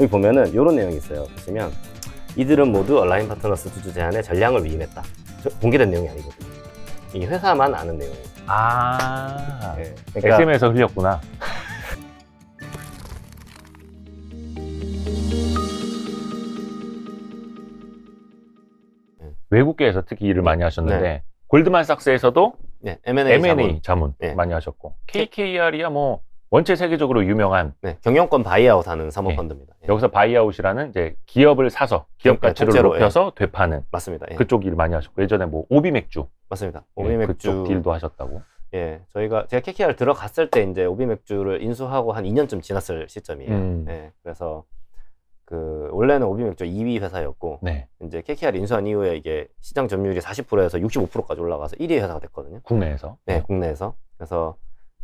여기 보면은 이런 내용이 있어요. 보시면 이들은 모두 얼라인 파트너스 주주 제안에 전량을 위임했다. 공개된 내용이 아니거든요. 이 회사만 아는 내용이에요. 아, 네. 그러니까... SM에서 흘렸구나. 예. 외국계에서 특히 일을 많이 하셨는데 네. 골드만삭스에서도 네, M&A, M&A 자문, 자문 네. 많이 하셨고 네. KKR이야 e 뭐 원체 세계적으로 유명한 네, 경영권 바이아웃 하는 사모펀드입니다. 예, 예. 여기서 바이아웃이라는 이제 기업을 사서 그러니까 기업 가치를 통째로, 예. 높여서 예. 되파는 맞습니다. 예. 그쪽 일 많이 하셨고 예전에 뭐 오비 맥주 맞습니다. 예, 오비 맥주 그쪽 딜도 하셨다고. 예, 저희가 제가 KKR 들어갔을 때 이제 오비 맥주를 인수하고 한 2년쯤 지났을 시점이에요. 음. 예, 그래서 그 원래는 오비 맥주 2위 회사였고 네. 이제 KKR 인수한 이후에 이게 시장 점유율이 40%에서 65%까지 올라가서 1위 회사가 됐거든요. 국내에서? 네, 국내에서. 그래서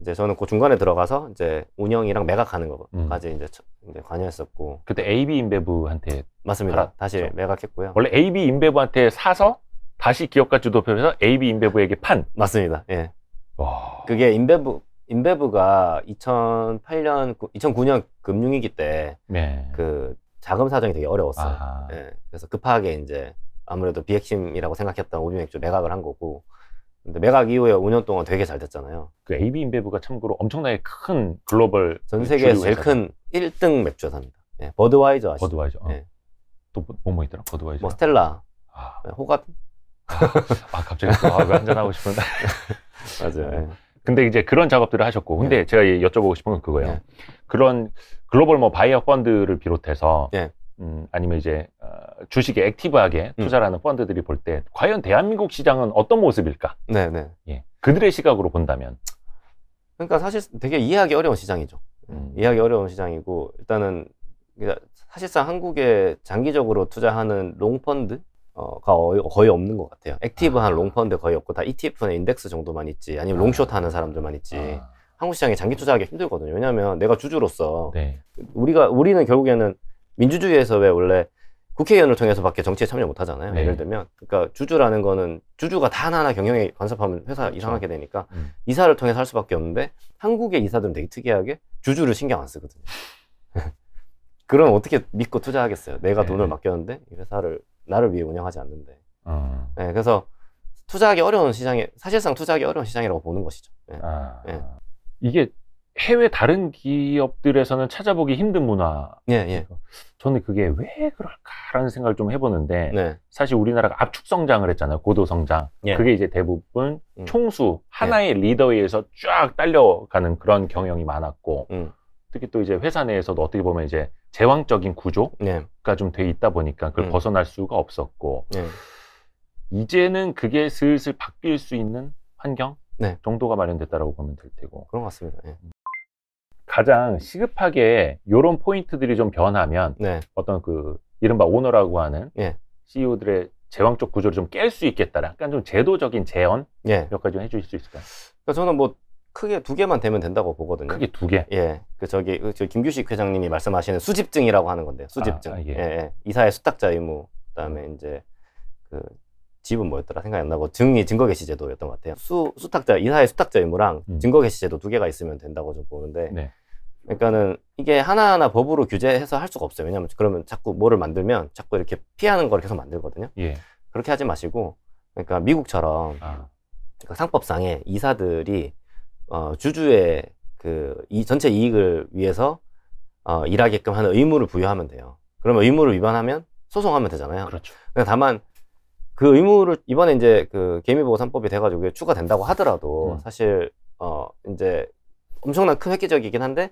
이제 저는 그 중간에 들어가서 이제 운영이랑 매각하는 음. 거까지 음. 이제, 이제 관여했었고 그때 AB 인베브한테 맞습니다. 팔았죠. 다시 그렇죠. 매각했고요. 원래 AB 인베브한테 사서 다시 기업가 주도표에서 AB 인베브에게 판 맞습니다. 예. 와. 그게 인베브 인베브가 2008년 2009년 금융위기 때그 네. 그 자금 사정이 되게 어려웠어요. 예. 그래서 급하게 이제 아무래도 비핵심이라고 생각했던 오비맥주 매각을 한 거고 근데 매각 이후에 5년 동안 되게 잘 됐잖아요. 그 AB 인베브가 참고로 엄청나게 큰 글로벌 그 전 세계에서 제일 큰 1등 맥주 회사입니다. 예, 버드와이저 아시죠? 버드와이저. 어. 예. 또뭐뭐 뭐, 뭐 있더라? 버드와이저. 뭐 스텔라. 아. 예, 호가 아, 아, 갑자기 또 아, 한잔 하고 싶은데. 맞아요. 네. 예. 근데 이제 그런 작업들을 하셨고 근데 예. 제가 여쭤보고 싶은 건 그거예요. 예. 그런 글로벌 뭐 바이어 펀드를 비롯해서 예. 음, 아니면 이제 어, 주식에 액티브하게 음. 투자하는 음. 펀드들이 볼 때 과연 대한민국 시장은 어떤 모습일까? 네네. 네. 예, 그들의 시각으로 본다면. 그러니까 사실 되게 이해하기 어려운 시장이죠. 음. 이해하기 어려운 시장이고 일단은 그러니까 사실상 한국에 장기적으로 투자하는 롱펀드 어, 가 거의 없는 것 같아요. 액티브한 아. 롱펀드 거의 없고 다 ETF나 인덱스 정도만 있지 아니면 아. 롱숏 하는 사람들만 있지. 아. 한국 시장에 장기 투자하기 힘들거든요. 왜냐하면 내가 주주로서 네. 우리가 우리는 결국에는 민주주의에서 왜 원래 국회의원을 통해서 밖에 정치에 참여 못 하잖아요. 네. 예를 들면. 그러니까 주주라는 거는 주주가 다 하나하나 경영에 간섭하면 회사 그렇죠. 이상하게 되니까 음. 이사를 통해서 할 수밖에 없는데 한국의 이사들은 되게 특이하게 주주를 신경 안 쓰거든요. 그럼 어떻게 믿고 투자하겠어요? 내가 네. 돈을 맡겼는데 이 회사를 나를 위해 운영하지 않는데. 어. 네, 그래서 투자하기 어려운 시장에 사실상 투자하기 어려운 시장이라고 보는 것이죠. 네. 아. 네. 이게 해외 다른 기업들에서는 찾아보기 힘든 문화. 예, 예. 저는 그게 왜 그럴까라는 생각을 좀 해보는데 네. 사실 우리나라가 압축 성장을 했잖아요 고도 성장 예. 그게 이제 대부분 음. 총수 하나의 예. 리더에 의해서 쫙 딸려가는 그런 경향이 많았고 음. 특히 또 이제 회사 내에서도 어떻게 보면 이제 제왕적인 구조가 네. 좀돼 있다 보니까 그걸 음. 벗어날 수가 없었고 네. 이제는 그게 슬슬 바뀔 수 있는 환경 네. 정도가 마련됐다라고 보면 될 테고 그런 것 같습니다. 예. 음. 가장 시급하게 요런 포인트들이 좀 변하면 네. 어떤 그 이른바 오너라고 하는 예. CEO들의 제왕적 구조를 좀 깰 수 있겠다. 약간 좀 제도적인 제언 예. 몇 가지 좀 해주실 수 있을까요? 그러니까 저는 뭐 크게 두 개만 되면 된다고 보거든요. 크게 두 개. 예, 그 저기 그 저 김규식 회장님이 말씀하시는 수집증이라고 하는 건데 수집증. 아, 아, 예. 예, 예. 이사의 수탁자 의무. 그다음에 이제 그 집은 뭐였더라 생각이 안 나고 증이 증거개시 제도였던 것 같아요. 음. 수 수탁자 이사의 수탁자 의무랑 음. 증거개시 제도 두 개가 있으면 된다고 좀 보는데 네. 그러니까는 이게 하나하나 법으로 규제해서 할 수가 없어요. 왜냐하면 그러면 자꾸 뭐를 만들면 자꾸 이렇게 피하는 걸 계속 만들거든요. 예. 그렇게 하지 마시고 그러니까 미국처럼 아. 그러니까 상법상에 이사들이 어, 주주의 그이 전체 이익을 위해서 어, 일하게끔 하는 의무를 부여하면 돼요. 그러면 의무를 위반하면 소송하면 되잖아요. 그렇죠. 다만 그 의무를 이번에 이제 그 개미보호 3법이 돼가지고 추가된다고 하더라도 음. 사실 어 이제 엄청난 큰 획기적이긴 한데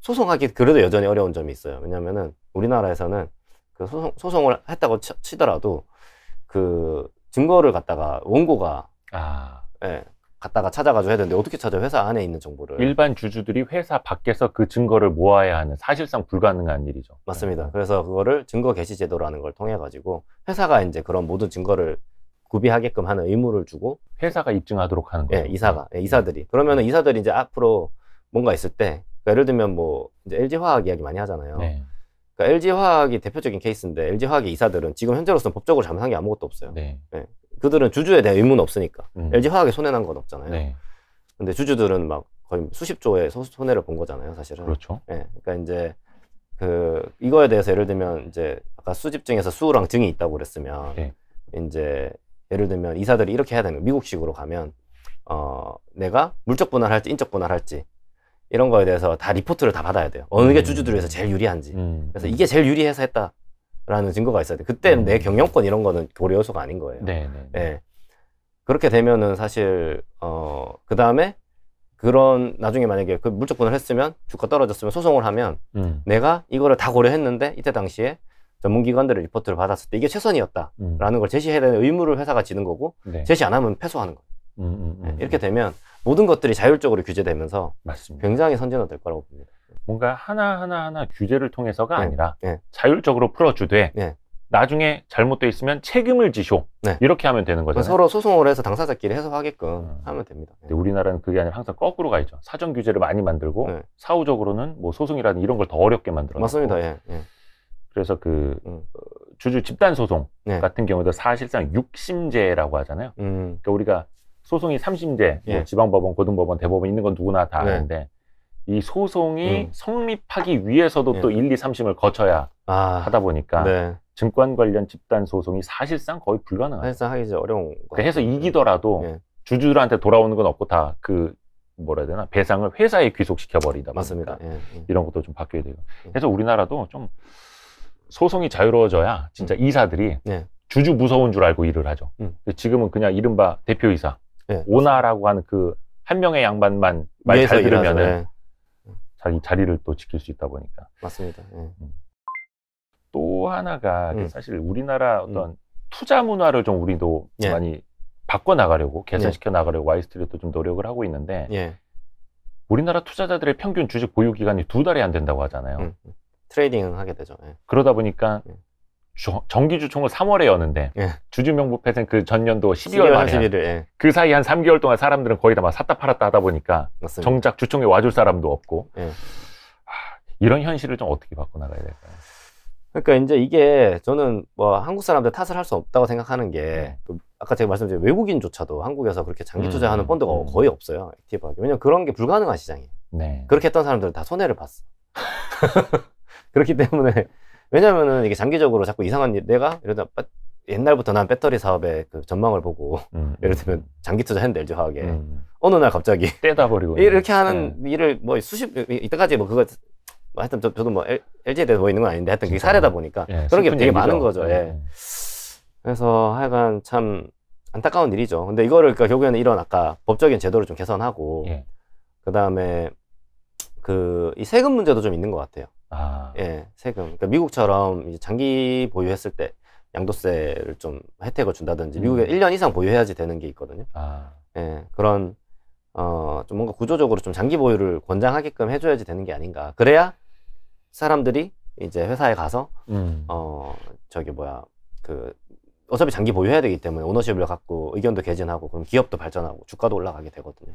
소송하기 그래도 여전히 어려운 점이 있어요. 왜냐면은 우리나라에서는 그 소송, 소송을 했다고 치, 더라도그 증거를 갖다가 원고가 아. 예, 갔다가 찾아가지고 해야 되는데 어떻게 찾아 회사 안에 있는 정보를 일반 주주들이 회사 밖에서 그 증거를 모아야 하는 사실상 불가능한 일이죠. 맞습니다. 그래서 그거를 증거 개시 제도라는 걸 통해 가지고 회사가 이제 그런 모든 증거를 구비하게끔 하는 의무를 주고 회사가 입증하도록 하는 예, 거예요. 이사가 예, 네. 이사들이 그러면 이사들이 이제 앞으로 뭔가 있을 때 그러니까 예를 들면 뭐 이제 LG 화학 이야기 많이 하잖아요. 네. 그러니까 LG 화학이 대표적인 케이스인데 LG 화학의 이사들은 지금 현재로서는 법적으로 잘못한 게 아무것도 없어요. 네. 예. 그들은 주주에 대한 의무는 없으니까 음. LG 화학에 손해 난건 없잖아요. 네. 근데 주주들은 막 거의 수십 조의 손해를 본 거잖아요, 사실은. 그렇죠. 예. 네. 그러니까 이제 그 이거에 대해서 예를 들면 이제 아까 수집증에서 수랑 우 증이 있다고 그랬으면 네. 이제 예를 들면 이사들이 이렇게 해야 되는 거예요. 미국식으로 가면 어 내가 물적 분할할지 인적 분할할지 이런 거에 대해서 다 리포트를 다 받아야 돼요. 어느 게 음. 주주들에서 제일 유리한지. 음. 그래서 이게 제일 유리해서 했다. 라는 증거가 있어야 돼. 그때 음. 내 경영권 이런 거는 고려 요소가 아닌 거예요. 네. 네. 네. 예. 그렇게 되면은 사실 어 그다음에 그런 나중에 만약에 그 물적분을 했으면 주가 떨어졌으면 소송을 하면 음. 내가 이거를 다 고려했는데 이때 당시에 전문기관들의 리포트를 받았을 때 이게 최선이었다라는 음. 걸 제시해야 되는 의무를 회사가 지는 거고 네. 제시 안 하면 패소하는 거예요. 음, 네. 이렇게 음. 되면 모든 것들이 자율적으로 규제되면서 맞습니다. 굉장히 선진화될 거라고 봅니다. 뭔가 하나하나 하나 규제를 통해서가 네. 아니라 네. 자율적으로 풀어주되 네. 나중에 잘못돼 있으면 책임을 지쇼 네. 이렇게 하면 되는 거죠아 서로 소송을 해서 당사자끼리 해소하게끔 음. 하면 됩니다. 네. 근데 우리나라는 그게 아니라 항상 거꾸로 가 있죠. 사전 규제를 많이 만들고 네. 사후적으로는 뭐소송이라는 이런 걸 더 어렵게 만들어. 맞습니다. 예. 예. 그래서 그 음. 어, 주주 집단 소송 같은 경우도 사실상 육심제라고 하잖아요. 음. 그러니까 우리가 소송이 삼심제 뭐 예. 뭐 지방법원, 고등법원, 대법원 있는 건 누구나 다 아는데 이 소송이 음. 성립하기 위해서도 예. 또 1, 2, 3심을 거쳐야 아, 하다 보니까 네. 증권 관련 집단 소송이 사실상 거의 불가능해요. 사실상 하기 어려운 거. 그서 그러니까 이기더라도 예. 주주들한테 돌아오는 건 없고 다 그 뭐라 해야 되나 배상을 회사에 귀속시켜 버리다 맞습니다. 예, 예, 이런 것도 좀 바뀌어야 돼요. 예. 그래서 우리나라도 좀 소송이 자유로워져야 진짜 음. 이사들이 예. 주주 무서운 줄 알고 일을 하죠. 음. 지금은 그냥 이른바 대표이사 오나라고 하는 그 한 명의 양반만 말 잘 들으면은 자기 자리를 또 지킬 수 있다 보니까. 맞습니다. 예. 음. 또 하나가 음. 사실 우리나라 음. 어떤 음. 투자 문화를 좀 우리도 예. 많이 바꿔 나가려고 개선시켜 예. 나가려고 와이스트리도 좀 노력을 하고 있는데 예. 우리나라 투자자들의 평균 주식 보유 기간이 두 달이 안 된다고 하잖아요. 음. 트레이딩을 하게 되죠. 예. 그러다 보니까 예. 정기주총을 3월에 여는데 예. 주주명부 폐는그 전년도 12월 말에 11월, 예. 그 사이 한 3개월 동안 사람들은 거의 다 막 샀다 팔았다 하다 보니까 맞습니다. 정작 주총에 와줄 사람도 없고 예. 하, 아, 이런 현실을 좀 어떻게 바꿔나가야 될까요? 그러니까 이제 이게 저는 뭐 한국 사람들 탓을 할 수 없다고 생각하는 게 네. 그 아까 제가 말씀드린 외국인조차도 한국에서 그렇게 장기 음, 투자하는 음, 펀드가 음. 거의 없어요 액티브하게 왜냐면 그런 게 불가능한 시장이에요 네. 그렇게 했던 사람들은 다 손해를 봤어 그렇기 때문에 왜냐면은 이게 장기적으로 자꾸 이상한 일, 내가 이러다 옛날부터 난 배터리 사업의 그 전망을 보고 음, 음. 예를 들면 장기 투자했는데 LG 화학에 음. 어느 날 갑자기 떼다 버리고 이렇게 하는 네. 일을 뭐 수십 이때까지 뭐 그거 뭐 하여튼 저, 저도 뭐 LG에 대해서 뭐 있는 건 아닌데 하여튼 그게 사례다 보니까 예, 그런 게 되게 얘기죠. 많은 거죠. 예. 예. 그래서 하여간 참 안타까운 일이죠. 근데 이거를 그러니까 결국에는 이런 아까 법적인 제도를 좀 개선하고 예. 그다음에 그 이 세금 문제도 좀 있는 것 같아요. 아. 예, 세금. 그러니까 미국처럼 이제 장기 보유했을 때 양도세를 좀 혜택을 준다든지 음. 미국에 1년 이상 보유해야지 되는 게 있거든요. 아. 예, 그런 어, 좀 뭔가 구조적으로 좀 장기 보유를 권장하게끔 해줘야지 되는 게 아닌가. 그래야 사람들이 이제 회사에 가서 음. 어 저기 뭐야 그 어차피 장기 보유해야 되기 때문에 오너십을 갖고 의견도 개진하고 그럼 기업도 발전하고 주가도 올라가게 되거든요.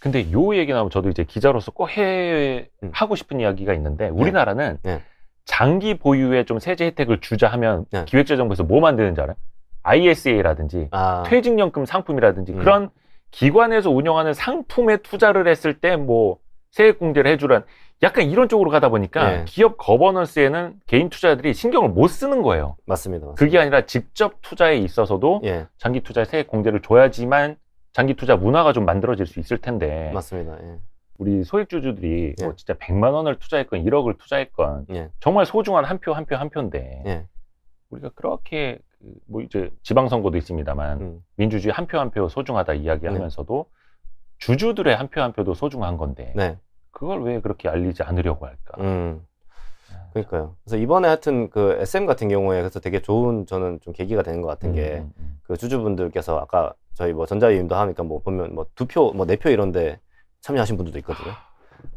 근데 요 얘기 나오면 저도 이제 기자로서 꼭 해, 음. 하고 싶은 이야기가 있는데 우리나라는 네. 네. 장기 보유에 좀 세제 혜택을 주자 하면 네. 기획재정부에서 뭐 만드는지 알아요? ISA라든지 아. 퇴직연금 상품이라든지 음. 그런 기관에서 운영하는 상품에 투자를 했을 때 뭐 세액공제를 해주란 약간 이런 쪽으로 가다 보니까 네. 기업 거버넌스에는 개인 투자들이 신경을 못 쓰는 거예요. 맞습니다. 맞습니다. 그게 아니라 직접 투자에 있어서도 예. 장기 투자에 세액 공제를 줘야지만 장기 투자 문화가 좀 만들어질 수 있을 텐데 맞습니다. 예. 우리 소액주주들이 예. 뭐 진짜 100만 원을 투자했건 1억을 투자했건 예. 정말 소중한 한 표 한 표 한 표인데 예. 우리가 그렇게 그 뭐 이제 지방선거도 있습니다만 음. 민주주의 한 표 한 표 소중하다 이야기하면서도 네. 주주들의 한 표한 한 표도 소중한 건데 네. 그걸 왜 그렇게 알리지 않으려고 할까? 음. 아, 그러니까요. 그래서 이번에 하여튼 그 SM 같은 경우에 그래서 되게 좋은 저는 좀 계기가 되는 것 같은 음, 게그 음, 음. 주주분들께서 아까 저희 뭐 전자위임도 하니까 뭐 보면 뭐 두 표 뭐 네 표 이런데 참여하신 분들도 있거든요.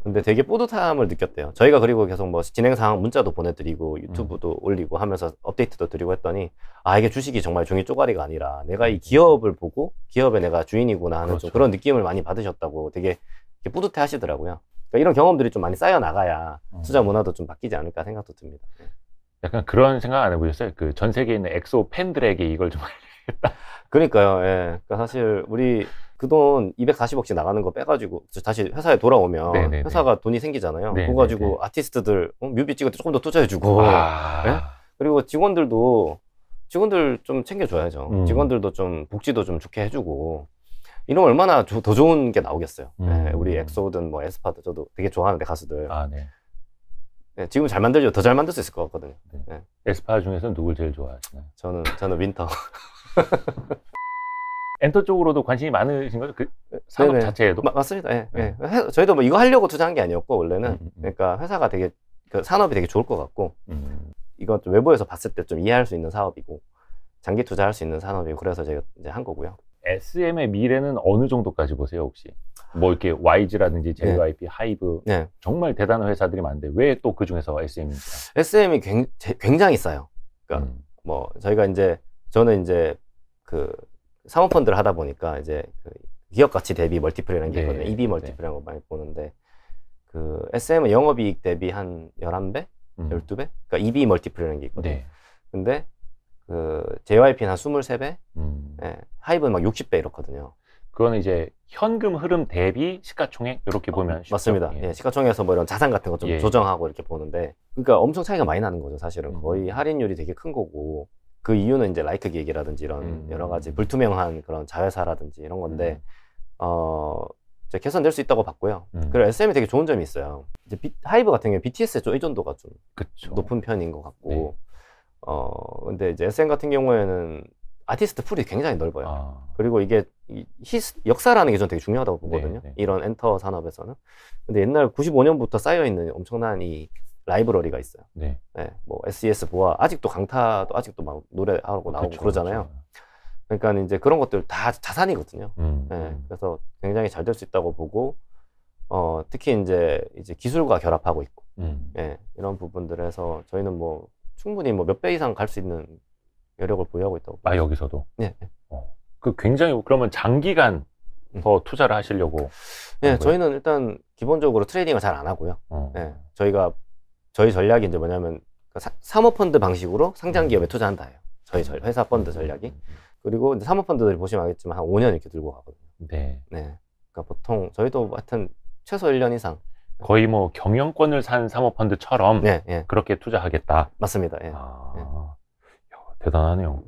근데 되게 뿌듯함을 느꼈대요. 저희가 그리고 계속 뭐 진행 상황 문자도 보내드리고 유튜브도 음. 올리고 하면서 업데이트도 드리고 했더니 아 이게 주식이 정말 종이 쪼가리가 아니라 내가 이 기업을 보고 기업에 내가 주인이구나 하는 그렇죠. 그런 느낌을 많이 받으셨다고 되게 뿌듯해 하시더라고요. 그러니까 이런 경험들이 좀 많이 쌓여 나가야 어. 투자 문화도 좀 바뀌지 않을까 생각도 듭니다. 약간 그런 생각 안 해보셨어요? 그 전 세계에 있는 엑소 팬들에게 이걸 좀 되겠다. 그러니까요. 예. 그러니까 사실 우리 그 돈 240억씩 나가는 거 빼가지고 다시 회사에 돌아오면 네네네. 회사가 돈이 생기잖아요. 네네네. 그거 가지고 아티스트들 어, 뮤비 찍을 때 조금 더 투자해주고 아... 예? 그리고 직원들도 직원들 좀 챙겨줘야죠. 음. 직원들도 좀 복지도 좀 좋게 해주고 이런 얼마나 조, 더 좋은 게 나오겠어요. 예, 음. 예, 우리 엑소든 뭐 에스파든 저도 되게 좋아하는데 가수들. 아, 네. 예, 지금 잘 만들죠. 더 잘 만들 수 있을 것 같거든요. 네. 예. 에스파 중에서 누굴 제일 좋아하시나요? 저는 저는 윈터. 엔터 쪽으로도 관심이 많으신 거죠? 그사업 네네. 자체에도? 마, 맞습니다. 예, 네. 예. 회, 저희도 뭐 이거 하려고 투자한 게 아니었고 원래는 음, 음, 음, 그러니까 회사가 되게 그 산업이 되게 좋을 것 같고 음. 이건 좀 외부에서 봤을 때 좀 이해할 수 있는 사업이고 장기 투자할 수 있는 산업이고 그래서 제가 이제 한 거고요. SM의 미래는 어느 정도까지 보세요 혹시? 뭐 이렇게 YG라든지 JYP, 네. 하이브 네. 정말 대단한 회사들이 많은데 왜 또 그 중에서 SM입니까? SM이 굉장히 싸요. 그러니까 음. 뭐 저희가 이제 저는 이제 그 사모펀드를 하다 보니까 이제 그 기업 가치 대비 멀티플이라는 게 네, 있거든요. EB 네. 멀티플이라는 거 많이 보는데 그 SM은 영업이익 대비 한1 1배1 2배 그러니까 EB 멀티플이라는 게 있거든요. 네. 근데 그 JYP는 한2 3배 음. 예, 하이브는 막6 0배 이렇거든요. 그거는 이제 현금 흐름 대비 시가총액 이렇게 보면 어, 맞습니다. 예. 예, 시가총액에서 뭐 이런 자산 같은 거좀 예. 조정하고 이렇게 보는데 그러니까 엄청 차이가 많이 나는 거죠 사실은 음. 거의 할인율이 되게 큰 거고 그 이유는 이제 라이크 기획이라든지 이런 음. 여러 가지 불투명한 그런 자회사라든지 이런 건데 음. 어 개선될 수 있다고 봤고요. 음. 그리고 SM이 되게 좋은 점이 있어요. 이제 비, 하이브 같은 경우 b t s 에좀 의존도가 좀 그쵸. 높은 편인 것 같고 네. 어 근데 이제 SM 같은 경우에는 아티스트 풀이 굉장히 넓어요. 아. 그리고 이게 히스, 역사라는 게 저는 되게 중요하다고 네, 보거든요. 네, 네. 이런 엔터 산업에서는. 근데 옛날 95년부터 쌓여있는 엄청난 이 라이브러리가 있어요. 네. 네. 뭐 SES e 보아 아직도 강타도 아직도 막 노래하고 나오고 그쵸, 그러잖아요. 그쵸. 그러니까 이제 그런 것들 다 자산이거든요. 음, 네. 음. 그래서 굉장히 잘 될 수 있다고 보고 어, 특히 이제 이제 기술과 결합하고 있고 음. 네. 이런 부분들에서 저희는 뭐 충분히 뭐 몇 배 이상 갈 수 있는 여력을 보유하고 있다고. 아 여기서도. 네, 네. 어. 그 굉장히 그러면 장기간 음. 더 투자를 하시려고? 네, 저희는 일단 기본적으로 트레이딩을 잘 안 하고요. 어. 네, 저희가 저희 전략이 이제 뭐냐면 그 사모펀드 방식으로 상장 기업에 음. 투자한다 해요. 저희 회사 펀드 음. 전략이. 그리고 사모펀드들이 보시면 알겠지만 한 5년 이렇게 들고 가거든요. 네. 네. 그러니까 보통 저희도 하여튼 최소 1년 이상. 거의 뭐 경영권을 산 사모펀드처럼 네, 네. 그렇게 투자하겠다. 맞습니다. 예. 아, 예. 대단하네요.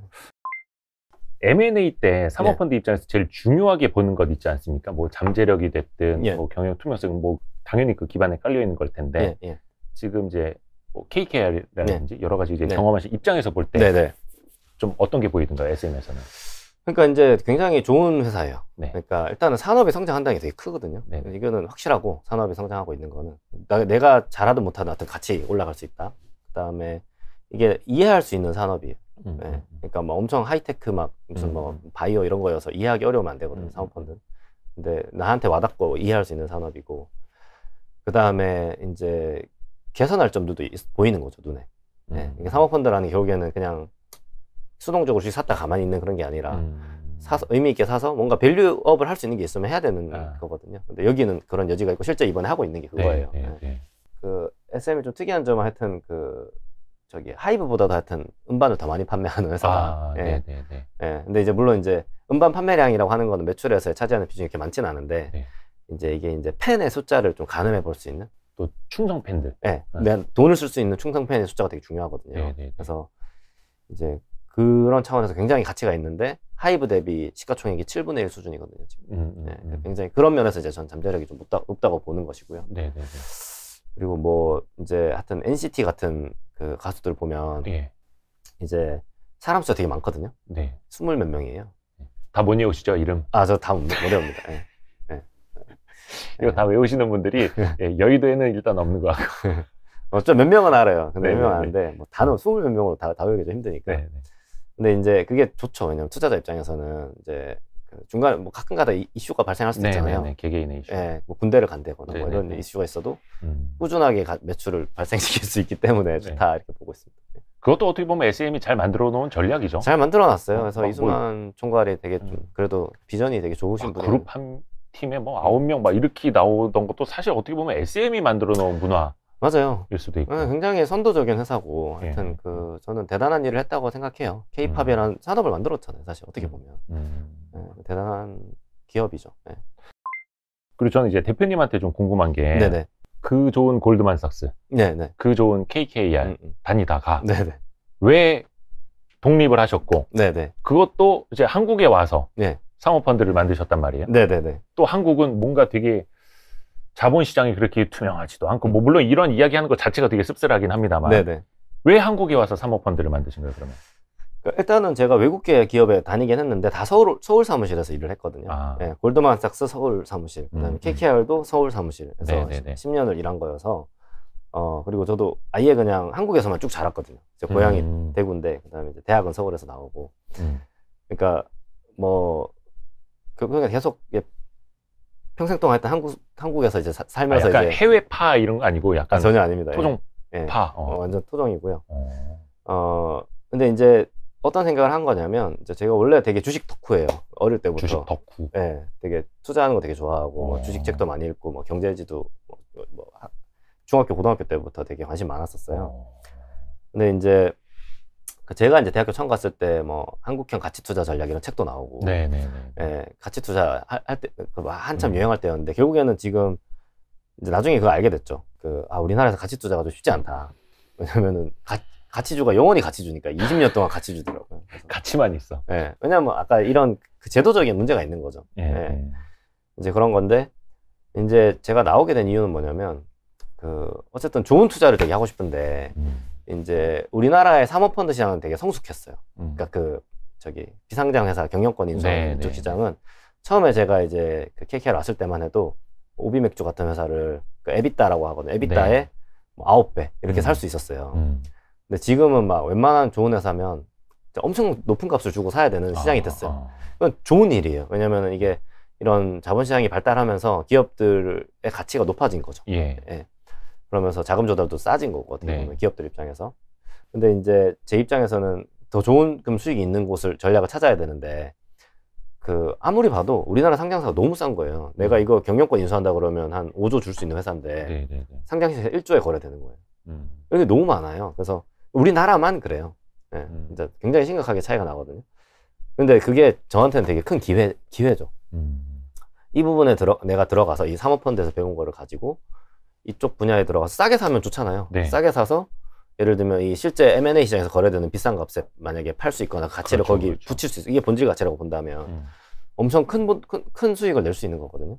M&A 때 사모펀드 네. 입장에서 제일 중요하게 보는 것 있지 않습니까? 뭐 잠재력이 됐든 예. 뭐 경영 투명성 뭐 당연히 그 기반에 깔려 있는 걸 텐데 예, 예. 지금 이제 뭐 KKR이라든지 네. 여러 가지 이제 네. 경험하신 입장에서 볼 때 좀 어떤 게 보이던가요, SM에서는? 그러니까 이제 굉장히 좋은 회사예요. 네. 그러니까 일단은 산업이 성장한다는 게 되게 크거든요. 네. 이거는 확실하고 산업이 성장하고 있는 거는 나, 내가 잘하든 못하든 하여튼 같이 올라갈 수 있다. 그다음에 이게 이해할 수 있는 산업이에요. 음, 네. 음, 음. 그러니까 뭐 엄청 하이테크 막 무슨 뭐 음, 바이오 이런 거여서 이해하기 어려우면 안 되거든요. 사모펀드는. 근데 나한테 와닿고 이해할 수 있는 산업이고 그다음에 이제 개선할 점들도 있, 보이는 거죠 눈에. 네. 사모펀드라는 결국에는 그냥 수동적으로 주식 샀다 가만히 있는 그런 게 아니라 음. 사서 의미 있게 사서 뭔가 밸류업을 할 수 있는 게 있으면 해야 되는 아. 거거든요. 근데 여기는 그런 여지가 있고 실제 이번에 하고 있는 게 네, 그거예요. 네, 네, 네. 그 SM이 좀 특이한 점은 하여튼 그 저기 하이브보다도 하여튼 음반을 더 많이 판매하는 회사다. 아, 예. 네네네. 네, 네. 예. 근데 이제 물론 이제 음반 판매량이라고 하는 거는 매출에서 차지하는 비중이 이렇게 많지는 않은데 이제 이게 이제 팬의 숫자를 좀 가늠해 볼 수 있는 또 충성 팬들. 네. 네. 돈을 쓸 수 있는 충성 팬의 숫자가 되게 중요하거든요. 네네네. 네, 네. 그래서 이제 그런 차원에서 굉장히 가치가 있는데 하이브 대비 시가총액이 7분의 1 수준이거든요. 지금. 음, 음, 네. 그러니까 음. 굉장히 그런 면에서 이제 전 잠재력이 좀 높다, 고 보는 것이고요. 네, 네 그리고 뭐 이제 하여튼 NCT 같은 그 가수들 보면 네. 이제 사람 수가 되게 많거든요. 네. 스물 몇 명이에요. 다 못 외우시죠 이름? 아저 다 못 외웁니다. 네. 이거 다 네. 외우시는 분들이 네. 예, 여의도에는 일단 없는 거 같고. 어쩌 몇 명은 알아요. 근데 네, 몇 명은 아는데 뭐 단어 스물 몇 명으로 다, 다 외우기가 힘드니까. 네네. 근데 이제 그게 좋죠. 왜냐면 투자자 입장에서는 이제 그 중간뭐 가끔가다 이슈가 발생할 수 있잖아요. 네네네. 개개인의 이슈. 예, 뭐 군대를 간다거나 뭐 이런 이슈가 있어도 음. 꾸준하게 가, 매출을 발생시킬 수 있기 때문에 좋다 이렇게 보고 있습니다. 예. 그것도 어떻게 보면 SM이 e 잘 만들어 놓은 전략이죠. 잘 만들어 놨어요. 그래서 아, 어, 이수만 어, 뭐... 총괄이 되게 좀 음. 그래도 비전이 되게 좋으신 아, 분이 그룹 한 팀에 뭐 아홉 명막 이렇게 나오던 것도 사실 어떻게 보면 SM이 만들어 놓은 문화. 맞아요. 일 수도 있고. 네, 굉장히 선도적인 회사고 예. 하여튼 예. 그 저는 대단한 일을 했다고 생각해요. K-팝이라는 음. 산업을 만들었잖아요. 사실 어떻게 음. 보면 음. 예, 대단한 기업이죠. 예. 그리고 저는 이제 대표님한테 좀 궁금한 게. 네네. 그 좋은 골드만삭스, 네네. 그 좋은 KKR 음, 음, 다니다가 네네. 왜 독립을 하셨고 네네. 그것도 이제 한국에 와서 네. 상모펀드를 만드셨단 말이에요. 네네네. 또 한국은 뭔가 되게 자본시장이 그렇게 투명하지도 않고 뭐 물론 이런 이야기하는 것 자체가 되게 씁쓸하긴 합니다만 네네. 왜 한국에 와서 사모펀드를 만드신 거예요 그러면? 그러니까 일단은 제가 외국계 기업에 다니긴 했는데 다 서울 서울 사무실에서 일을 했거든요. 아. 네, 골드만삭스 서울 사무실, 그다음 KKR도 음, 음. 서울 사무실에서 네네네. 10년을 일한 거여서 어 그리고 저도 아예 그냥 한국에서만 쭉 자랐거든요. 제 고향이 음. 대구인데 그다음에 대학은 서울에서 나오고, 음. 그러니까 뭐그 그러니까 계속 평생 동안 일단 한국 한국에서 이제 살면서 아, 약간 이제 해외파 이런 거 아니고 약간 아, 전혀 아닙니다. 토종파 예. 예. 어. 어, 완전 토종이고요. 어. 어 근데 이제 어떤 생각을 한 거냐면 이제 제가 원래 되게 주식 덕후예요. 어릴 때부터 주식 덕후. 예, 되게 투자하는 거 되게 좋아하고 뭐 어. 주식책도 많이 읽고 뭐 경제지도 뭐, 뭐 중학교 고등학교 때부터 되게 관심 많았었어요. 어. 근데 이제 그 제가 이제 대학교 처음 갔을 때 뭐 한국형 가치 투자 전략 이런 책도 나오고 네네네. 네, 네, 네. 예, 가치 투자 할때 그 한참 음. 유행할 때였는데 결국에는 지금 이제 나중에 그걸 알게 됐죠. 그 아 우리나라에서 가치 투자가 좀 쉽지 않다. 왜냐면은 가, 가치주가 영원히 가치주니까 20년 동안 가치주더라고요. 가치만 있어. 예. 왜냐면 아까 이런 그 제도적인 문제가 있는 거죠. 예, 예. 예. 이제 그런 건데 이제 제가 나오게 된 이유는 뭐냐면 그 어쨌든 좋은 투자를 되게 하고 싶은데 음. 이제 우리나라의 사모펀드 시장은 되게 성숙했어요. 음. 그러니까 그 저기 비상장 회사 경영권 인수 네, 네, 쪽 네. 시장은 처음에 제가 이제 그 KKR 왔을 때만 해도 오비 맥주 같은 회사를 그 에비따라고 하거든요. 에비따에 네. 뭐 아홉 배 이렇게 음. 살수 있었어요. 음. 근데 지금은 막 웬만한 좋은 회사면 엄청 높은 값을 주고 사야 되는 아, 시장이 됐어요. 아, 아. 이건 좋은 일이에요. 왜냐면 이게 이런 자본시장이 발달하면서 기업들의 가치가 높아진 거죠. 예. 예. 그러면서 자금 조달도 싸진 거고 어요 네. 기업들 입장에서. 근데 이제 제 입장에서는 더 좋은 금 수익이 있는 곳을 전략을 찾아야 되는데 그 아무리 봐도 우리나라 상장사가 너무 싼 거예요. 내가 음. 이거 경영권 인수한다 그러면 한 5조 줄 수 있는 회사인데 네, 상장시세 1조에 거래되는 거예요. 음. 이게 너무 많아요. 그래서 우리나라만 그래요. 네, 음. 진짜 굉장히 심각하게 차이가 나거든요. 근데 그게 저한테는 되게 큰 기회 기회죠. 음. 이 부분에 들어 내가 들어가서 이 사모펀드에서 배운 거를 가지고 이쪽 분야에 들어가서 싸게 사면 좋잖아요. 네. 싸게 사서 예를 들면 이 실제 M&A 시장에서 거래되는 비싼 값에 만약에 팔 수 있거나 가치를 그렇죠, 거기 그렇죠. 붙일 수 있어. 이게 본질 가치라고 본다면 음. 엄청 큰, 큰, 큰 수익을 낼 수 있는 거거든요.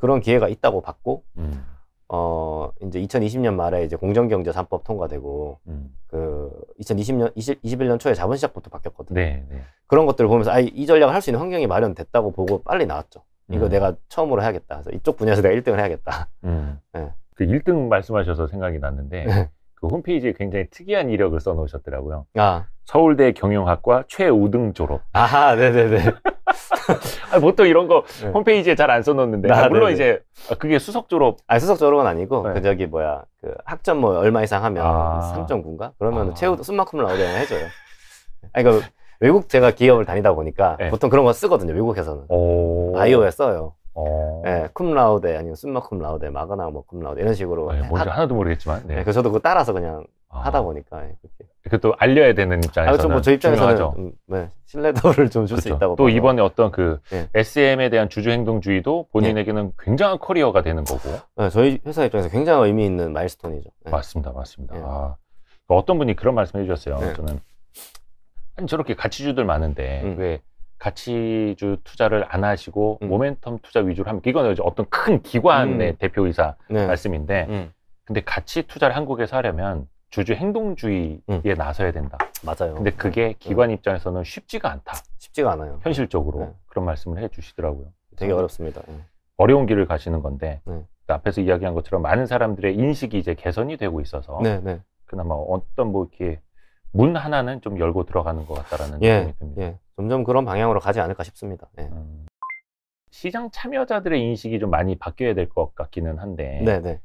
그런 기회가 있다고 봤고, 음. 어, 이제 2020년 말에 이제 공정경제 3법 통과되고, 음. 그 2020년, 20, 21년 초에 자본 시장부터 바뀌었거든요. 네, 네. 그런 것들을 보면서 아, 이 전략을 할 수 있는 환경이 마련됐다고 보고 빨리 나왔죠. 이거 음. 내가 처음으로 해야겠다. 그래서 이쪽 분야에서 내가 1등을 해야겠다. 네. 그 1등 말씀하셔서 생각이 났는데 네. 그 홈페이지에 굉장히 특이한 이력을 써놓으셨더라고요. 아. 서울대 경영학과 최우등 졸업. 아, 네네네. 아, 보통 이런 거 네. 홈페이지에 잘 안 써놓는데 아, 아, 물론 네네. 이제 아, 그게 수석 졸업. 아, 수석 졸업은 아니고 네. 그 저기 뭐야 그 학점 뭐 얼마 이상 하면 아. 3.9인가 그러면 아. 최우 숨만큼 나오게 해줘요. 아니, 그 외국 제가 기업을 다니다 보니까 네. 보통 그런 거 쓰거든요. 외국에서는 아이오에 써요. 어. 쿰라우데 예, 아니면 쓴마 쿰라우데 마그나 뭐 쿰라우데 이런 식으로 네, 뭔지 뭐 하, 하나도 모르겠지만 네. 네, 그래서 저도 그 따라서 그냥 아. 하다 보니까 예, 그게 그것도 알려야 되는 입장에서는 아, 그렇죠. 뭐저 입장에서는 음, 네, 신뢰도를 좀 줄수 그렇죠. 있다고 또 봐서. 이번에 어떤 그 네. 예. SM에 대한 주주행동주의도 본인에게는 굉장한 커리어가 되는 거고 네, 저희 회사 입장에서 굉장히 의미 있는 마일스톤이죠 맞습니다 맞습니다 아, 그 어떤 분이 그런 말씀 해주셨어요 저는 아니 저렇게 가치주들 많은데 음. 왜 가치주 투자를 안 하시고 음. 모멘텀 투자 위주로 하면 이건 이 어떤 큰 기관의 음. 대표이사 네. 말씀인데 음. 근데 가치 투자를 한국에서 하려면 주주 행동주의에 음. 나서야 된다. 맞아요. 근데 그게 음. 기관 입장에서는 쉽지가 않다. 쉽지가 않아요. 현실적으로 네. 그런 말씀을 해주시더라고요. 되게 어렵습니다. 네. 어려운 길을 가시는 건데 네. 그 앞에서 이야기한 것처럼 많은 사람들의 인식이 이제 개선이 되고 있어서 네, 네. 그나마 어떤 뭐 이렇게 문 하나는 좀 열고 들어가는 것 같다라는 예, 느낌이 듭니다. 예. 점점 그런 방향으로 가지 않을까 싶습니다. 네. 음. 시장 참여자들의 인식이 좀 많이 바뀌어야 될 것 같기는 한데 네네.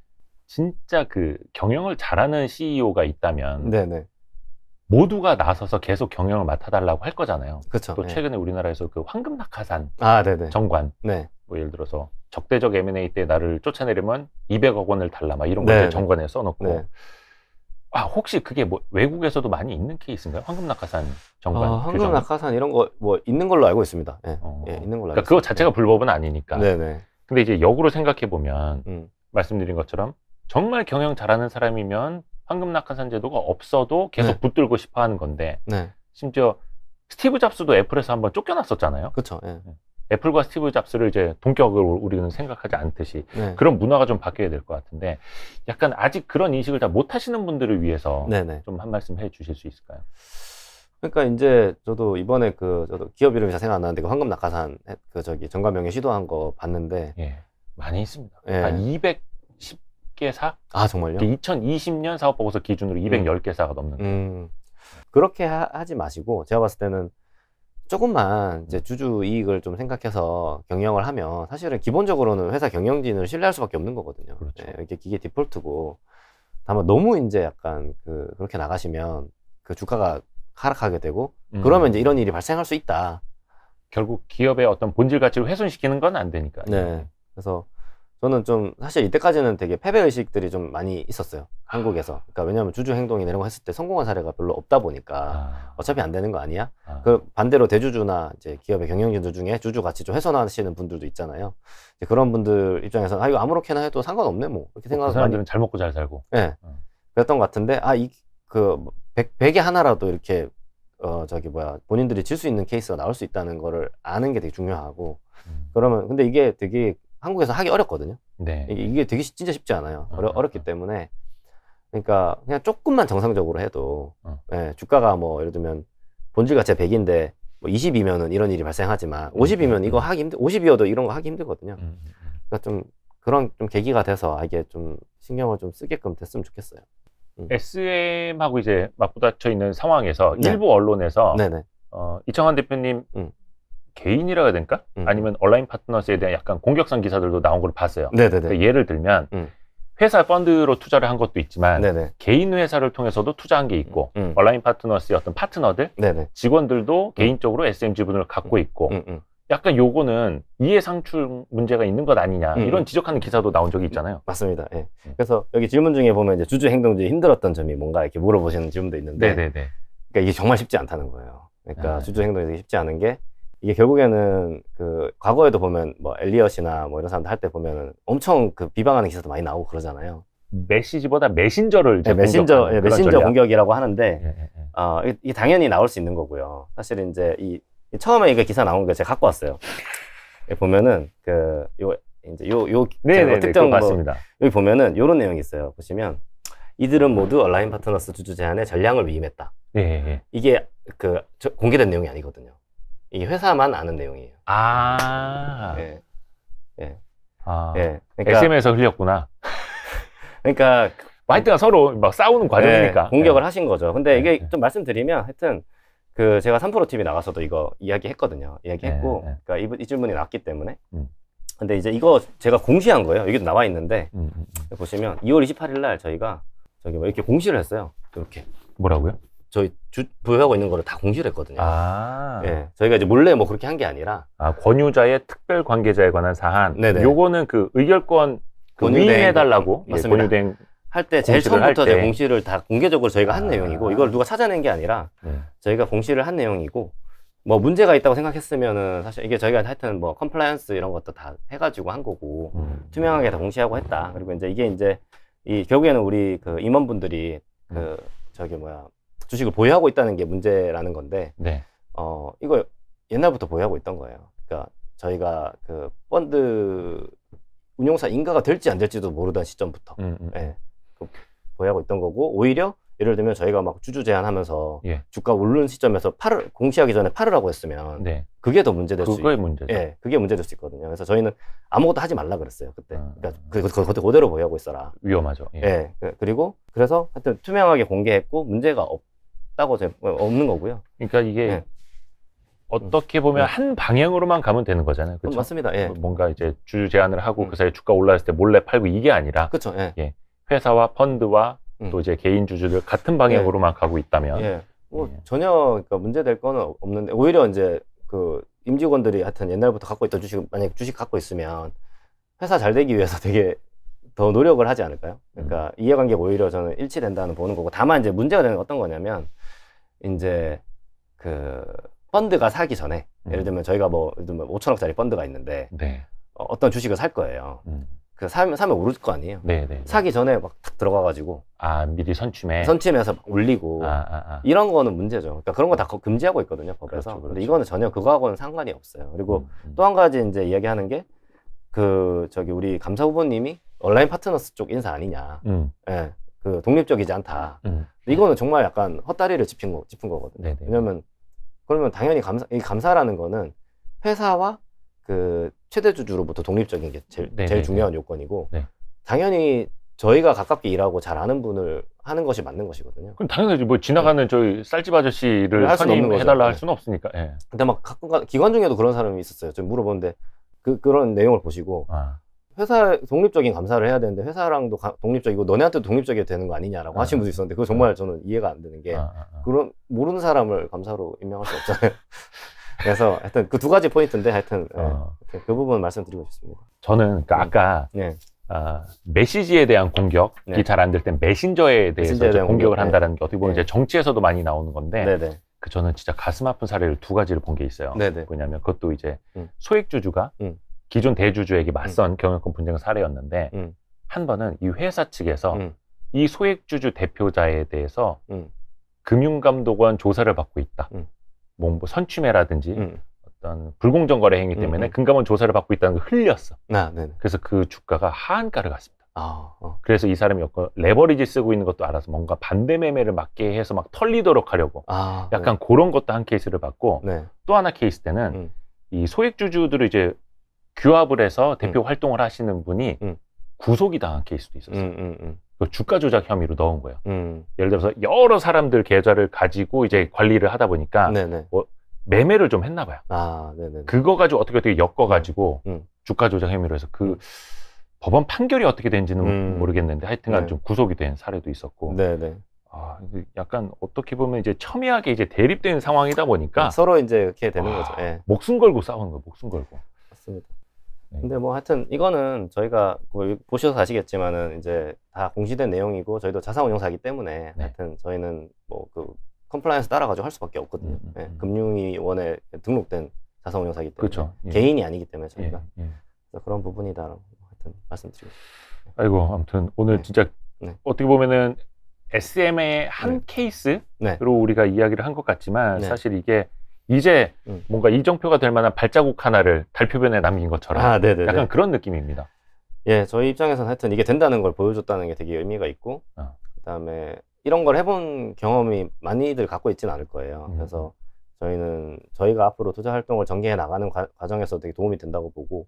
진짜 그 경영을 잘하는 CEO가 있다면 네네. 모두가 나서서 계속 경영을 맡아달라고 할 거잖아요. 그쵸, 또 예. 최근에 네. 우리나라에서 그 황금 낙하산 아, 정관 네. 뭐 예를 들어서 적대적 M&A 때 나를 쫓아내려면 200억 원을 달라 막 이런 거 정관에 써놓고 네. 아 혹시 그게 뭐 외국에서도 많이 있는 케이스인가요? 황금 낙하산 정관 아, 황금 규정? 낙하산 이런 거 뭐 있는 걸로 알고 있습니다. 예, 어. 예 있는 걸로. 그러니까 그거 자체가 예. 불법은 아니니까. 네네. 근데 이제 역으로 생각해 보면 음. 말씀드린 것처럼 정말 경영 잘하는 사람이면 황금 낙하산 제도가 없어도 계속 네. 붙들고 싶어하는 건데 네. 심지어 스티브 잡스도 애플에서 한번 쫓겨났었잖아요. 그렇죠. 예. 네. 애플과 스티브 잡스를 이제 동격을 우리는 생각하지 않듯이 네. 그런 문화가 좀 바뀌어야 될 것 같은데 약간 아직 그런 인식을 다 못하시는 분들을 위해서 좀 한 말씀 해주실 수 있을까요? 그러니까 이제 저도 이번에 그 저도 기업 이름이 잘 생각 안 나는데 그 황금 낙하산 그 저기 정관명이 시도한 거 봤는데 예, 많이 있습니다. 예. 210개 사? 아 정말요? 2020년 그 사업 보고서 기준으로 210개 사가 넘는. 음. 그렇게 하, 지 마시고 제가 봤을 때는 조금만 이제 음. 주주 이익을 좀 생각해서 경영을 하면 사실은 기본적으로는 회사 경영진을 신뢰할 수밖에 없는 거거든요. 그렇죠. 네, 이게 기계 디폴트고 다만 너무 이제 약간 그 그렇게 나가시면 그 주가가 하락하게 되고 음. 그러면 이제 이런 일이 발생할 수 있다. 결국 기업의 어떤 본질 가치를 훼손시키는 건 안 되니까. 네. 그래서 저는 좀 사실 이때까지는 되게 패배 의식들이 좀 많이 있었어요 한국에서 아. 그러니까 왜냐하면 주주 행동이 내려거 했을 때 성공한 사례가 별로 없다 보니까 아. 어차피 안 되는 거 아니야 아. 그 반대로 대주주나 이제 기업의 경영진들 중에 주주 같이 좀 훼손하시는 분들도 있잖아요 그런 분들 입장에서는 아 이거 아무렇게나 해도 상관없네 뭐 이렇게 그 생각하는 사람들은 많이... 잘 먹고 잘 살고 예 네. 그랬던 것 같은데 아 이 그 백, 백에 하나라도 이렇게 어 저기 뭐야 본인들이 질 수 있는 케이스가 나올 수 있다는 거를 아는 게 되게 중요하고 음. 그러면 근데 이게 되게 한국에서 하기 어렵거든요. 네. 이게 되게 진짜 쉽지 않아요. 어려, 어, 어렵기 어. 때문에 그러니까 그냥 조금만 정상적으로 해도 어. 예, 주가가 뭐 예를 들면 본질 가치가 100인데 뭐 20이면은 이런 일이 발생하지만 50이면 음, 음, 이거 음. 하기 힘들 50이어도 이런 거 하기 힘들거든요. 그러니까 좀 그런 좀 계기가 돼서 아, 이게 좀 신경을 좀 쓰게끔 됐으면 좋겠어요. 음. SM하고 이제 맞부딪혀 있는 상황에서 네. 일부 언론에서 네, 네. 어, 이청환 대표님 음. 개인이라고 해야 될까? 음. 아니면 온라인 파트너스에 대한 약간 공격성 기사들도 나온 걸 봤어요. 네, 네, 네. 그러니 예를 들면 음. 회사 펀드로 투자를 한 것도 있지만 네네. 개인 회사를 통해서도 투자한 게 있고 음. 음. 온라인 파트너스의 어떤 파트너들 네네. 직원들도 음. 개인적으로 SM 지분을 갖고 음, 있고 약간 요거는 이해상출 문제가 있는 것 아니냐 이런 지적하는 기사도 나온 적이 있잖아요. 맞습니다. 예. 그래서 여기 질문 중에 보면 이제 주주 행동 중에 힘들었던 점이 뭔가 이렇게 물어보시는 질문도 있는데 네네네. 그러니까 이게 정말 쉽지 않다는 거예요. 그러니까 네. 주주 행동이 되게 쉽지 않은 게 이게 결국에는 그 과거에도 보면 뭐 엘리엇이나 뭐 이런 사람들 할 때 보면은 엄청 그 비방하는 기사도 많이 나오고 그러잖아요. 메시지보다 메신저를 네, 메신저 예, 메신저 전략? 공격이라고 하는데 예, 예. 예. 어, 이게 당연히 나올 수 있는 거고요. 사실 이제 이, 처음에 이거 기사 나온 거 제가 갖고 왔어요. 보면은 그 요 이제 요 요 네네 네, 특정 거 맞습니다. 여기 보면은 요런 내용이 있어요. 보시면 이들은 모두 얼라인 파트너스 주주 제안에 전량을 위임했다. 네. 이게 그 저, 공개된 내용이 아니거든요. 이게 회사만 아는 내용이에요. 아. 예. 예. 아. 예. 그러니까, SM에서 흘렸구나. 그러니까 하여튼 서로 막 싸우는 예, 과정이니까 예, 공격을 예. 하신 거죠. 근데 예, 이게 예, 좀 말씀드리면 하여튼 그 제가 3프로 TV 나가서도 이거 이야기했거든요. 이야기했고 예, 그러니까 이, 이, 질문이 나왔기 때문에. 음. 근데 이제 이거 제가 공시한 거예요. 여기도 나와 있는데 음, 음, 음. 보시면 2월 28일 날 저희가 저기 뭐 이렇게 공시를 했어요. 이렇게 뭐라고요? 저희 주, 보유하고 있는 거를 다 공시를 했거든요. 아. 예. 저희가 이제 몰래 뭐 그렇게 한 게 아니라. 아, 권유자의 특별 관계자에 관한 사안. 네네. 요거는 그 의결권 공 그 위임해달라고. 예, 맞습니다. 권유된 할 때 제일 처음부터 제 공시를 다 공개적으로 저희가 한 아. 내용이고 이걸 누가 찾아낸 게 아니라 네. 저희가 공시를 한 내용이고 뭐 문제가 있다고 생각했으면은 사실 이게 저희가 하여튼 뭐 컴플라이언스 이런 것도 다 해가지고 한 거고 음. 투명하게 다 공시하고 했다 그리고 이제 이게 이제 이 결국에는 우리 그 임원분들이 음. 그 저기 뭐야 주식을 보유하고 있다는 게 문제라는 건데 네. 어 이거 옛날부터 보유하고 있던 거예요. 그러니까 저희가 그 펀드 운용사 인가가 될지 안 될지도 모르던 시점부터 음, 음. 예, 그 보유하고 있던 거고 오히려 예를 들면 저희가 막 주주 제한하면서 예. 주가 오른 시점에서 팔을 공시하기 전에 팔으라고 했으면 네. 그게 더 문제될 수 있고 문제 예, 그게 문제될 수 있거든요. 그래서 저희는 아무것도 하지 말라 그랬어요 그때. 아, 그러니까 그, 그, 그 그대로 보유하고 있어라. 위험하죠. 예. 예. 그, 그리고 그래서 하여튼 투명하게 공개했고 문제가 없 없다고 제, 없는 거고요. 그러니까 이게 네. 어떻게 보면 음. 한 방향으로만 가면 되는 거잖아요. 그렇죠? 맞습니다. 예. 뭐 뭔가 이제 주 제한을 하고 음. 그 사이 에 주가 올라왔을 때 몰래 팔고 이게 아니라 그렇죠. 예. 예. 회사와 펀드와 음. 또 이제 개인 주주들 같은 방향으로만 예. 가고 있다면 예. 뭐 예. 전혀 그러니까 문제될 거는 없는데 오히려 이제 그 임직원들이 하여튼 옛날부터 갖고 있던 주식 만약 주식 갖고 있으면 회사 잘 되기 위해서 되게 더 노력을 하지 않을까요? 그러니까 음. 이해관계가 오히려 저는 일치된다는 보는 거고 다만 이제 문제가 되는 게 어떤 거냐면 이제 그 펀드가 사기 전에 음. 예를 들면 저희가 뭐 예를 들면 5천억짜리 펀드가 있는데 네. 어, 떤 주식을 살 거예요. 음. 그 사면 사면 오를 거 아니에요. 네, 네, 네. 사기 전에 막 탁 들어가가지고 아 미리 선춤에 선춤해서 올리고 아, 아, 아. 이런 거는 문제죠. 그러니까 그런 거다 음. 금지하고 있거든요 법에서. 그렇죠, 그렇죠. 근데 이거는 전혀 그거하고는 상관이 없어요. 그리고 음, 음. 또한 가지 이제 이야기하는 게 그 저기 우리 감사 후보님이 온라인 파트너스 쪽 인사 아니냐. 음. 예. 그 독립적이지 않다. 음. 이거는 정말 약간 헛다리를 짚은 거 짚은 거거든요. 네네. 왜냐면 그러면 당연히 감사 이 감사라는 거는 회사와 그 최대 주주로부터 독립적인 게 제일, 제일 중요한 요건이고 네. 당연히 저희가 가깝게 일하고 잘 아는 분을 하는 것이 맞는 것이거든요. 그럼 당연하지 뭐 지나가는 네. 저희 쌀집 아저씨를 선임해달라 할 네. 수는 없으니까. 예. 근데 막 가끔 기관 중에도 그런 사람이 있었어요. 좀 물어보는데 그 그런 내용을 보시고 아. 회사 독립적인 감사를 해야 되는데 회사랑도 가, 독립적이고 너네한테도 독립적이 되는 거 아니냐라고 아, 하신 분도 있었는데 그거 정말 저는 이해가 안 되는 게 아, 아, 아. 그런 모르는 사람을 감사로 임명할 수 없잖아요. 그래서 하여튼 그 두 가지 포인트인데 하여튼 예, 어. 네, 그 부분 말씀드리고 싶습니다. 저는 그러니까 음. 아까 네. 어, 메시지에 대한 공격이 네. 잘안 될 땐 메신저에 대해서 메신저에 공격을 공격. 한다는 게 어떻게 보면 네. 이제 정치에서도 많이 나오는 건데 네, 네. 그 저는 진짜 가슴 아픈 사례를 두 가지를 본 게 있어요. 뭐냐면 그것도 이제 소액주주가 음. 음. 기존 대주주에게 음. 맞선 음. 경영권 분쟁 사례였는데 음. 한 번은 이 회사 측에서 음. 이 소액주주 대표자에 대해서 음. 금융감독원 조사를 받고 있다. 음. 뭐, 뭐 선취매라든지 어떤 불공정 거래 행위 때문에 금감원 조사를 받고 있다는 걸 흘렸어. 아, 그래서 그 주가가 하한가를 갔습니다. 아, 어. 그래서 이 사람이 레버리지 쓰고 있는 것도 알아서 뭔가 반대 매매를 막게 해서 막 털리도록 하려고 아, 네. 약간 네. 그런 것도 한 케이스를 받고 네. 또 하나 케이스 때는 이 소액주주들을 이제 규합을 해서 대표 음. 활동을 하시는 분이 음. 구속이 당한 케이스도 있었어요. 음, 음, 음. 그 주가 조작 혐의로 넣은 거예요. 음. 예를 들어서 여러 사람들 계좌를 가지고 이제 관리를 하다 보니까 뭐 매매를 좀 했나 봐요. 아, 그거 가지고 어떻게 어떻게 엮어 가지고 주가 조작 혐의로 해서 그 법원 판결이 어떻게 된지는 모르겠는데 하여튼간 네. 좀 구속이 된 사례도 있었고 네네. 아, 약간 어떻게 보면 이제 첨예하게 이제 대립된 상황이다 보니까 서로 이제 이렇게 되는 와, 아, 거죠. 예. 목숨 걸고 싸우는 거, 목숨 걸고. 맞습니다. 네. 근데 뭐 하여튼 이거는 저희가 뭐 보셔서 아시겠지만은 이제 다 공시된 내용이고 저희도 자사운용사기 때문에 네. 하여튼 저희는 뭐 그 컴플라이언스 따라가지고 할 수밖에 없거든요. 음, 음, 예, 금융위원회 등록된 자사운용사기 때문에 그렇죠. 예. 개인이 아니기 때문에 예, 저희가 예, 그 그런 부분이다라고 하여튼 말씀드리고. 아이고 아무튼 오늘 네. 진짜 네. 어떻게 보면은 SM의 한 네. 케이스로 우리가 이야기를 한 것 같지만 사실 이게 이제 음. 뭔가 이정표가 될 만한 발자국 하나를 달표변에 남긴 것처럼 아, 약간 그런 느낌입니다. 예, 저희 입장에서는 하여튼 이게 된다는 걸 보여줬다는 게 되게 의미가 있고 어. 그다음에 이런 걸 해본 경험이 많이들 갖고 있지는 않을 거예요. 음. 그래서 저희는 저희가 앞으로 투자 활동을 전개해 나가는 과, 정에서 되게 도움이 된다고 보고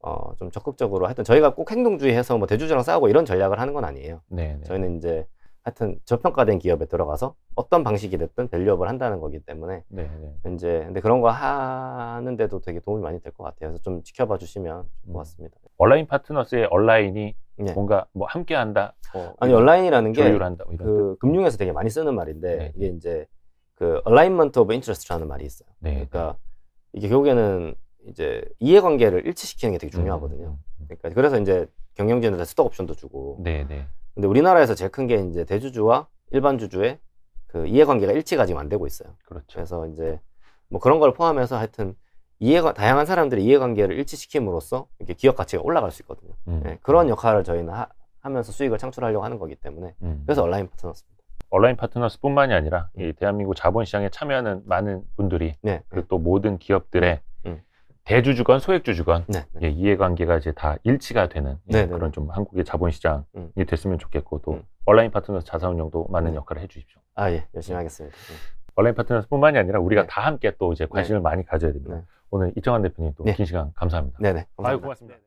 어, 좀 적극적으로 하여튼 저희가 꼭 행동주의해서 뭐 대주주랑 싸우고 이런 전략을 하는 건 아니에요. 네네. 네. 저희는 이제 하여튼 저평가된 기업에 들어가서 어떤 방식이 됐든 밸류업을 한다는 거기 때문에 네, 네. 이제 근데 그런 거 하는데도 되게 도움이 많이 될 것 같아요. 그래서 좀 지켜봐 주시면 음. 고맙습니다. 온라인 파트너스의 온라인이 네. 뭔가 뭐 함께한다. 뭐 아니 온라인이라는 게그 뭐 금융에서 되게 많이 쓰는 말인데 네, 네. 이게 이제 그 alignment of interest라는 말이 있어요. 네, 네. 그러니까 이게 결국에는 이제 이해관계를 일치시키는 게 되게 음, 중요하거든요. 음, 음. 그러니까 그래서 이제 경영진들한테 스톡 옵션도 주고. 근데 우리나라에서 제일 큰 게 이제 대주주와 일반 주주의 그 이해관계가 일치가 지금 안 되고 있어요. 그렇죠. 그래서 이제 뭐 그런 걸 포함해서 하여튼 이해가 다양한 사람들의 이해관계를 일치시킴으로써 이렇게 기업 가치가 올라갈 수 있거든요. 음. 네, 그런 역할을 저희는 하, 면서 수익을 창출하려고 하는 거기 때문에 음. 그래서 온라인 파트너스입니다. 온라인 파트너스뿐만이 아니라 음. 이 대한민국 자본시장에 참여하는 많은 분들이 네, 네. 그또 모든 기업들의 대주주건 소액주주건 네. 예, 이해관계가 이제 다 일치가 되는 예, 네, 네, 네, 그런 좀 한국의 자본시장이 음. 됐으면 좋겠고 또 음. 온라인 파트너스 자사운용도 많은 음. 역할을 해주십시오. 아 예, 열심히 하겠습니다. 온라인 파트너스뿐만이 아니라 우리가 네. 다 함께 또 이제 관심을 많이 가져야 됩니다. 오늘 이정환 대표님 또 긴 시간 감사합니다. 네네. 아유 고맙습니다.